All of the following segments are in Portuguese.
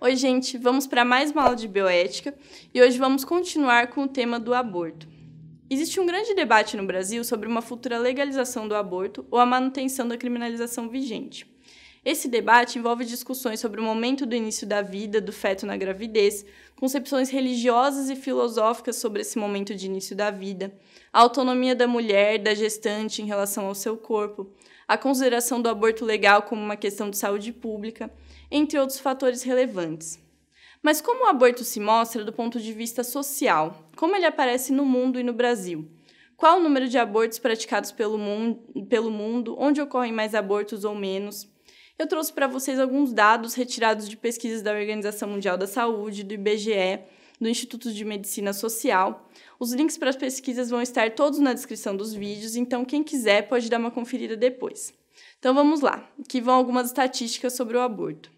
Oi, gente, vamos para mais uma aula de bioética e hoje vamos continuar com o tema do aborto. Existe um grande debate no Brasil sobre uma futura legalização do aborto ou a manutenção da criminalização vigente. Esse debate envolve discussões sobre o momento do início da vida do feto na gravidez, concepções religiosas e filosóficas sobre esse momento de início da vida, a autonomia da mulher, da gestante em relação ao seu corpo, a consideração do aborto legal como uma questão de saúde pública, entre outros fatores relevantes. Mas como o aborto se mostra do ponto de vista social? Como ele aparece no mundo e no Brasil? Qual o número de abortos praticados pelo, mundo, pelo mundo? Onde ocorrem mais abortos ou menos? eu trouxe para vocês alguns dados retirados de pesquisas da Organização Mundial da Saúde, do IBGE, do Instituto de Medicina Social. Os links para as pesquisas vão estar todos na descrição dos vídeos, então quem quiser pode dar uma conferida depois. Então vamos lá, que vão algumas estatísticas sobre o aborto.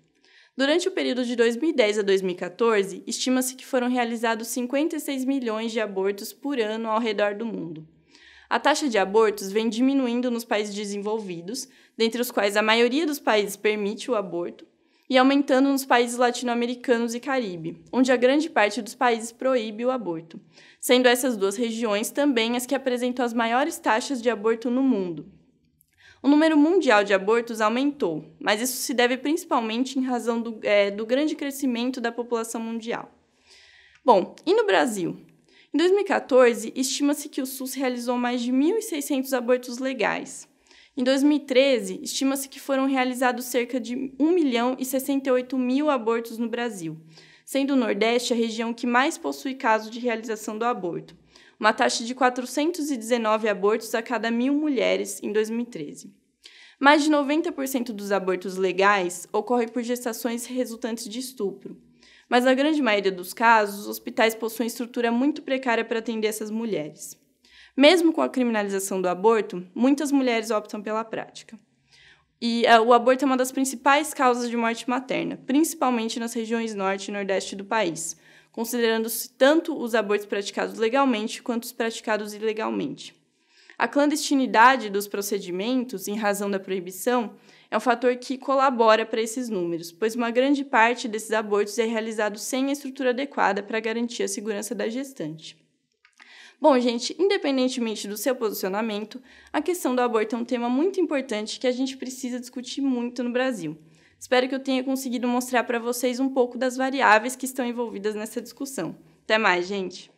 Durante o período de 2010 a 2014, estima-se que foram realizados 56 milhões de abortos por ano ao redor do mundo. A taxa de abortos vem diminuindo nos países desenvolvidos, dentre os quais a maioria dos países permite o aborto, e aumentando nos países latino-americanos e Caribe, onde a grande parte dos países proíbe o aborto, sendo essas duas regiões também as que apresentam as maiores taxas de aborto no mundo. O número mundial de abortos aumentou, mas isso se deve principalmente em razão do, é, do grande crescimento da população mundial. Bom, e no Brasil? Em 2014, estima-se que o SUS realizou mais de 1.600 abortos legais. Em 2013, estima-se que foram realizados cerca de 1 milhão e 68 mil abortos no Brasil, sendo o Nordeste a região que mais possui casos de realização do aborto, uma taxa de 419 abortos a cada mil mulheres em 2013. Mais de 90% dos abortos legais ocorrem por gestações resultantes de estupro, mas na grande maioria dos casos, os hospitais possuem estrutura muito precária para atender essas mulheres. Mesmo com a criminalização do aborto, muitas mulheres optam pela prática. E uh, o aborto é uma das principais causas de morte materna, principalmente nas regiões norte e nordeste do país, considerando-se tanto os abortos praticados legalmente quanto os praticados ilegalmente. A clandestinidade dos procedimentos, em razão da proibição, é um fator que colabora para esses números, pois uma grande parte desses abortos é realizado sem a estrutura adequada para garantir a segurança da gestante. Bom, gente, independentemente do seu posicionamento, a questão do aborto é um tema muito importante que a gente precisa discutir muito no Brasil. Espero que eu tenha conseguido mostrar para vocês um pouco das variáveis que estão envolvidas nessa discussão. Até mais, gente!